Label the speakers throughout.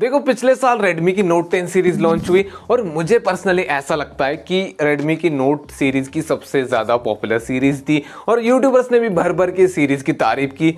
Speaker 1: देखो पिछले साल Redmi की Note 10 सीरीज लॉन्च हुई और मुझे पर्सनली ऐसा लगता है कि Redmi की Note सीरीज की सबसे ज़्यादा पॉपुलर सीरीज थी और यूट्यूबर्स ने भी भर भर के सीरीज की तारीफ की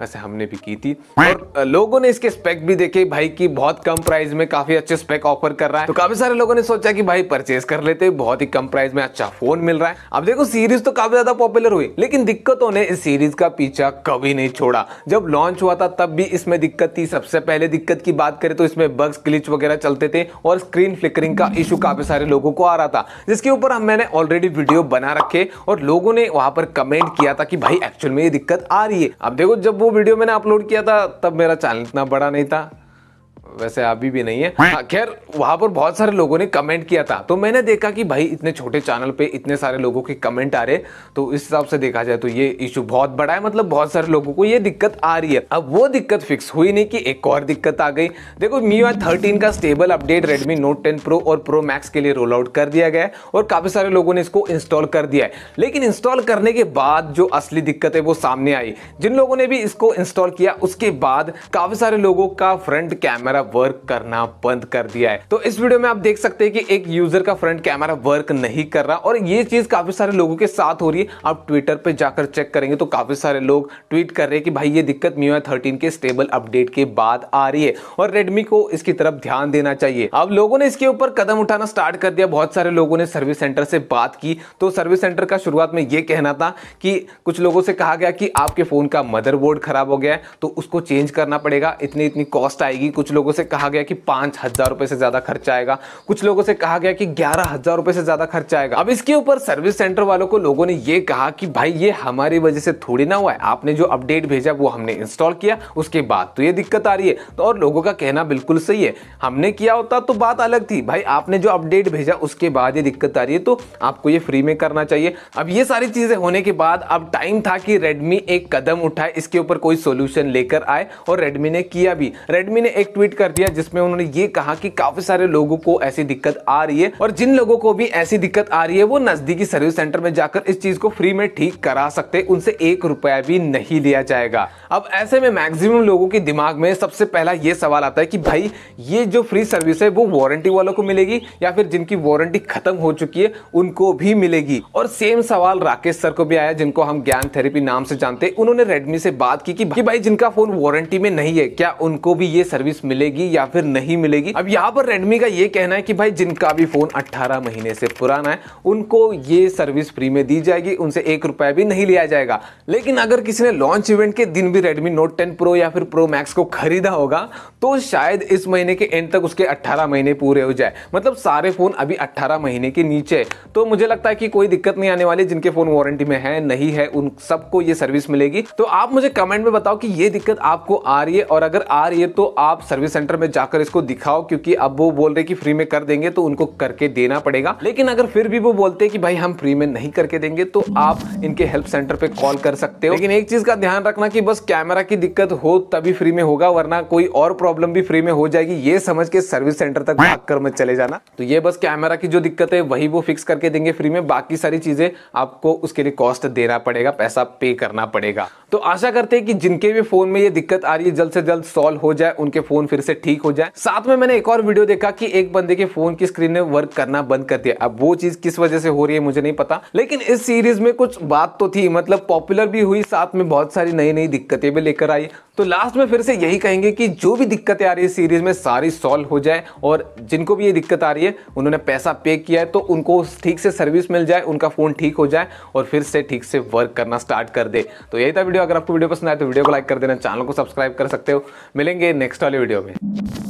Speaker 1: वैसे हमने भी की थी और लोगों ने इसके स्पेक भी देखे भाई की बहुत कम प्राइस में काफी अच्छे स्पेक ऑफर कर रहा है तो काफी सारे लोगों ने सोचा कि भाई परचेज कर लेते बहुत ही कम प्राइस में अच्छा फोन मिल रहा है अब देखो सीरीज तो काफी ज्यादा पॉपुलर हुई लेकिन दिक्कतों ने इस सीरीज का पीछा कभी नहीं छोड़ा जब लॉन्च हुआ था तब भी इसमें दिक्कत थी सबसे पहले दिक्कत की बात करें तो इसमें बग्स क्लिच वगैरह चलते थे और स्क्रीन फ्लिकरिंग का इशू काफी सारे लोगों को आ रहा था जिसके ऊपर हम मैंने ऑलरेडी वीडियो बना रखे और लोगों ने वहां पर कमेंट किया था कि भाई एक्चुअल में ये दिक्कत आ रही है अब देखो जब वो वीडियो मैंने अपलोड किया था तब मेरा चैनल इतना बड़ा नहीं था वैसे अभी भी नहीं है हाँ, खैर वहां पर बहुत सारे लोगों ने कमेंट किया था तो मैंने देखा कि भाई इतने छोटे चैनल पे इतने सारे लोगों के कमेंट आ रहे तो इस हिसाब से देखा जाए तो ये इशू बहुत बड़ा है मतलब बहुत सारे लोगों को ये दिक्कत आ रही है अब वो दिक्कत फिक्स हुई नहीं कि एक और दिक्कत आ गई देखो मी वाई थर्टीन का stable update Redmi Note ten Pro और प्रो मैक्स के लिए रोल आउट कर दिया गया है और काफी सारे लोगों ने इसको इंस्टॉल कर दिया है लेकिन इंस्टॉल करने के बाद जो असली दिक्कत है वो सामने आई जिन लोगों ने भी इसको इंस्टॉल किया उसके बाद काफी सारे लोगों का फ्रंट कैमरा कैमरा वर्क करना बंद कर दिया है तो इस वीडियो में आप देख सकते हैं कि एक यूजर का फ्रंट कैमरा वर्क नहीं कर रहा और ये चीज काफी सारे लोगों के साथ हो रही है आप ट्विटर पर जाकर चेक करेंगे तो काफी सारे लोग ट्वीट कर रहे हैं कि भाई ये दिक्कत मी थर्टीन के स्टेबल अपडेट के बाद आ रही है और रेडमी को इसकी तरफ ध्यान देना चाहिए अब लोगों ने इसके ऊपर कदम उठाना स्टार्ट कर दिया बहुत सारे लोगों ने सर्विस सेंटर से बात की तो सर्विस सेंटर का शुरुआत में यह कहना था कि कुछ लोगों से कहा गया कि आपके फोन का मदरबोर्ड खराब हो गया है तो उसको चेंज करना पड़ेगा इतनी इतनी कॉस्ट आएगी कुछ लोगों लोगों से कहा गया कि पांच हज़ार रुपए से ज़्यादा खर्चा आएगा कुछ लोगों से कहा गया कि ग्यारह हज़ार रुपए से ज़्यादा खर्चा आएगा अब इसके ऊपर सर्विस सेंटर वालों को लोगों ने यह कहा कि भाई ये हमारी वजह से थोड़ी ना हुआ है आपने जो अपडेट भेजा वो हमने इंस्टॉल किया उसके बाद तो ये दिक्कत आ रही है तो और लोगों का कहना बिल्कुल सही है हमने किया होता तो बात अलग थी भाई आपने जो अपडेट भेजा उसके बाद ये दिक्कत आ रही है तो आपको ये फ्री में करना चाहिए अब ये सारी चीज़ें होने के बाद अब टाइम था कि रेडमी एक कदम उठाए इसके ऊपर कोई सोल्यूशन लेकर आए और रेडमी ने किया भी रेडमी ने एक ट्वीट कर कर दिया जिसमें उन्होंने ये कहा कि काफी सारे लोगों को ऐसी दिक्कत आ रही है और जिन लोगों को भी ऐसी दिक्कत आ रही है वो नजदीकी सर्विस सेंटर में जाकर इस चीज को फ्री में ठीक करा सकते उनसे एक रुपया भी नहीं लिया जाएगा अब ऐसे में मैक्सिमम लोगों के दिमाग में सबसे पहला ये सवाल आता है कि भाई ये जो फ्री सर्विस है वो वारंटी वालों को मिलेगी या फिर जिनकी वारंटी खत्म हो चुकी है उनको भी मिलेगी और सेम सवाल राकेश सर को भी आया जिनको हम ज्ञान थेरेपी नाम से जानते उन्होंने रेडमी से बात की कि भाई जिनका फोन वारंटी में नहीं है क्या उनको भी ये सर्विस मिलेगी मिलेगी या फिर नहीं मिलेगी अब यहाँ पर रेडमी का ये कहना है कि भाई जिनका भी फोन 18 महीने से पुराना है उनको ये सर्विस फ्री में दी जाएगी उनसे एक रुपया भी नहीं लिया जाएगा लेकिन अगर किसी ने लॉन्च इवेंट के दिन भी रेडमी नोट टेन प्रो या फिर प्रो मैक्स को खरीदा होगा तो शायद इस महीने के एंड तक उसके अट्ठारह महीने पूरे हो जाए मतलब सारे फोन अभी अट्ठारह महीने के नीचे तो मुझे लगता है कि कोई दिक्कत नहीं आने वाली जिनके फोन वारंटी में है नहीं है उन सबको ये सर्विस मिलेगी तो आप मुझे कमेंट में बताओ कि ये दिक्कत आपको आ रही है और अगर आ रही है तो आप सर्विस सेंटर में जाकर इसको दिखाओ क्योंकि अब वो बोल रहे कि फ्री में कर देंगे तो उनको करके देना पड़ेगा लेकिन अगर फिर भी वो बोलते कि भाई हम फ्री में नहीं करके देंगे तो आप इनके हेल्प सेंटर पे कॉल कर सकते हो लेकिन एक चीज का ध्यान रखना कि बस कैमरा की दिक्कत हो तभी फ्री में होगा वरना कोई और प्रॉब्लम भी फ्री में हो जाएगी ये समझ के सर्विस सेंटर तक भाग कर मत चले जाना तो ये बस कैमरा की जो दिक्कत है वही वो फिक्स करके देंगे फ्री में बाकी सारी चीजें आपको उसके लिए कॉस्ट देना पड़ेगा पैसा पे करना पड़ेगा तो आशा करते हैं कि जिनके भी फोन में ये दिक्कत आ रही है जल्द से जल्द सॉल्व हो जाए उनके फोन फिर से ठीक हो जाए साथ में मैंने एक और वीडियो देखा कि एक बंदे के फोन की स्क्रीन ने वर्क करना बंद कर दिया अब वो चीज किस वजह से हो रही है मुझे नहीं पता लेकिन इस सीरीज में कुछ बात तो थी मतलब पॉपुलर भी हुई साथ में बहुत सारी नई नई दिक्कतें भी लेकर आई तो लास्ट में फिर से यही कहेंगे कि जो भी दिक्कतें आ रही है सीरीज में सारी सॉल्व हो जाए और जिनको भी ये दिक्कत आ रही है उन्होंने पैसा पे किया है तो उनको ठीक से सर्विस मिल जाए उनका फोन ठीक हो जाए और फिर से ठीक से वर्क करना स्टार्ट कर दे तो यही था वीडियो अगर आपको वीडियो पसंद आए तो वीडियो को लाइक कर देना चैनल को सब्सक्राइब कर सकते हो मिलेंगे नेक्स्ट वाले वीडियो में it.